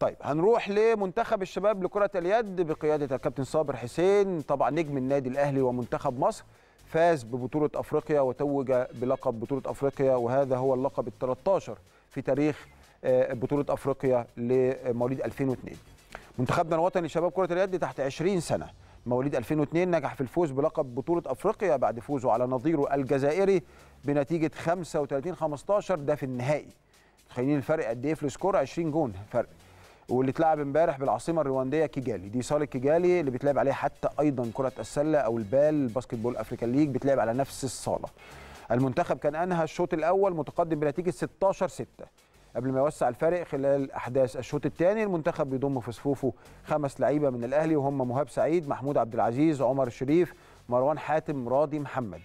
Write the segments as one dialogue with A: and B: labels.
A: طيب هنروح لمنتخب الشباب لكرة اليد بقيادة الكابتن صابر حسين طبعا نجم النادي الأهلي ومنتخب مصر فاز ببطولة أفريقيا وتوج بلقب بطولة أفريقيا وهذا هو اللقب ال 13 في تاريخ آه، بطولة أفريقيا لمواليد 2002 منتخبنا الوطني لشباب كرة اليد تحت 20 سنة مواليد 2002 نجح في الفوز بلقب بطولة أفريقيا بعد فوزه على نظيره الجزائري بنتيجة 35-15 ده في النهائي متخيلين الفرق قد إيه في السكور 20 جون فرق واللي اتلعب امبارح بالعاصمه الروانديه كيجالي دي صاله كيجالي اللي بتلعب عليها حتى ايضا كره السله او البال باسكت بول افريكان ليج بتلعب على نفس الصاله المنتخب كان انهى الشوط الاول متقدم بنتيجه 16 6 قبل ما يوسع الفارق خلال احداث الشوط الثاني المنتخب بيضم في صفوفه خمس لعيبه من الاهلي وهم مهاب سعيد محمود عبد العزيز عمر الشريف مروان حاتم راضي محمد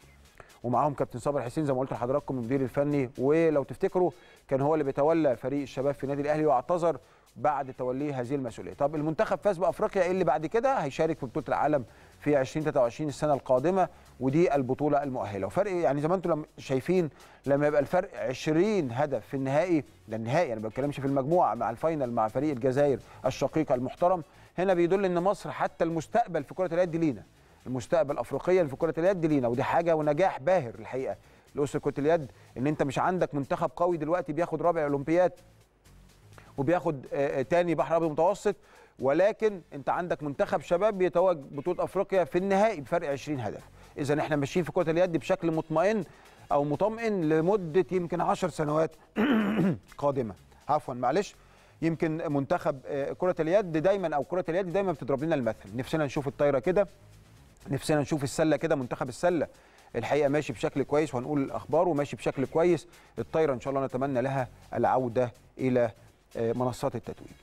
A: ومعاهم كابتن صابر حسين زي ما قلت لحضراتكم المدير الفني ولو تفتكروا كان هو اللي بيتولى فريق الشباب في النادي الاهلي واعتذر بعد توليه هذه المسؤوليه طب المنتخب فاز بافريقيا ايه اللي بعد كده هيشارك في بطوله العالم في 2023 السنه القادمه ودي البطوله المؤهله وفرق إيه؟ يعني زي ما انتم شايفين لما يبقى الفرق 20 هدف في النهائي ده النهائي انا ما بتكلمش في المجموعه مع الفاينل مع فريق الجزائر الشقيق المحترم هنا بيدل ان مصر حتى المستقبل في كره اليد لينا المستقبل افريقيا في كره اليد لينا ودي حاجه ونجاح باهر الحقيقه لاسره كره اليد ان انت مش عندك منتخب قوي دلوقتي بياخد رابع اولمبياد وبياخد آه، آه، تاني بحر ابيض متوسط ولكن انت عندك منتخب شباب بيتوج بطوله افريقيا في النهائي بفرق 20 هدف اذا احنا ماشيين في كره اليد بشكل مطمئن او مطمئن لمده يمكن 10 سنوات قادمه عفوا معلش يمكن منتخب آه، كره اليد دايما او كره اليد دايما بتضرب لنا المثل نفسنا نشوف الطايره كده نفسنا نشوف السله كده منتخب السله الحقيقه ماشي بشكل كويس وهنقول الاخبار وماشي بشكل كويس الطايره ان شاء الله نتمنى لها العوده الى منصات التتويج